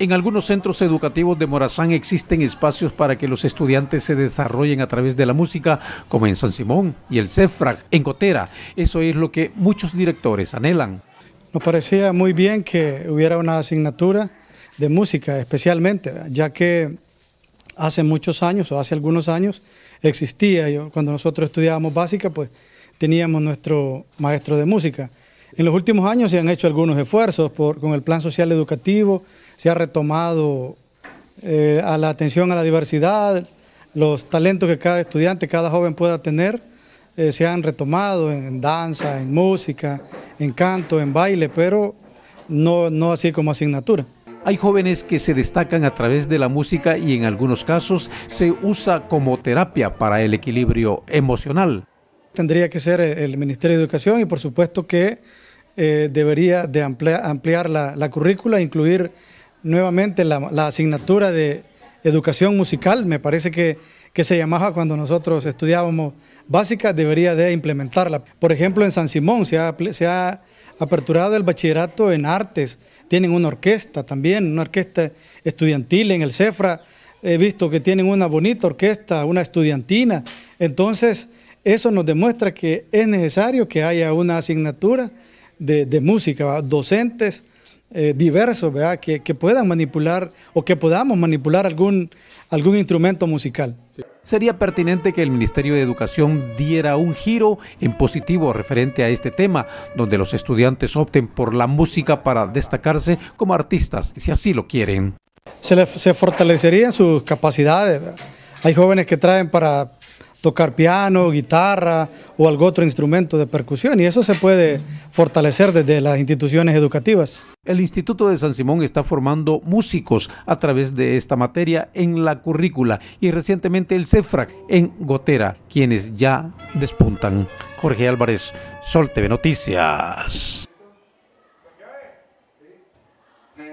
En algunos centros educativos de Morazán existen espacios para que los estudiantes se desarrollen a través de la música, como en San Simón y el Cefrag, en Cotera. Eso es lo que muchos directores anhelan. Nos parecía muy bien que hubiera una asignatura de música especialmente, ya que hace muchos años o hace algunos años existía, yo, cuando nosotros estudiábamos básica, pues teníamos nuestro maestro de música. En los últimos años se han hecho algunos esfuerzos por, con el plan social educativo, se ha retomado eh, a la atención a la diversidad, los talentos que cada estudiante, cada joven pueda tener, eh, se han retomado en, danza, en música, en canto, en baile, pero no, no así como asignatura. Hay jóvenes que se destacan a través de la música y en algunos casos se usa como terapia para el equilibrio emocional. Tendría que ser el Ministerio de Educación y por supuesto que eh, debería de ampliar, ampliar la, la currícula, incluir nuevamente la, asignatura de educación musical, me parece que, se llamaba cuando nosotros estudiábamos básica, debería de implementarla. Por ejemplo, en San Simón se ha, aperturado el bachillerato en artes, tienen una orquesta también, una orquesta estudiantil en el CEFRA, he visto que tienen una bonita orquesta, una estudiantina, entonces eso nos demuestra que es necesario que haya una asignatura de música, docentes, eh, diversos, ¿verdad? Que, puedan manipular o que podamos manipular algún, instrumento musical. Sería pertinente que el Ministerio de Educación diera un giro en positivo referente a este tema, donde los estudiantes opten por la música para destacarse como artistas, si así lo quieren. Se, fortalecerían sus capacidades. Hay jóvenes que traen para tocar piano, guitarra o algún otro instrumento de percusión y eso se puede fortalecer desde las instituciones educativas. El Instituto de San Simón está formando músicos a través de esta materia en la currícula y recientemente el CEFRAC en Gotera, quienes ya despuntan. Jorge Álvarez, Sol TV Noticias.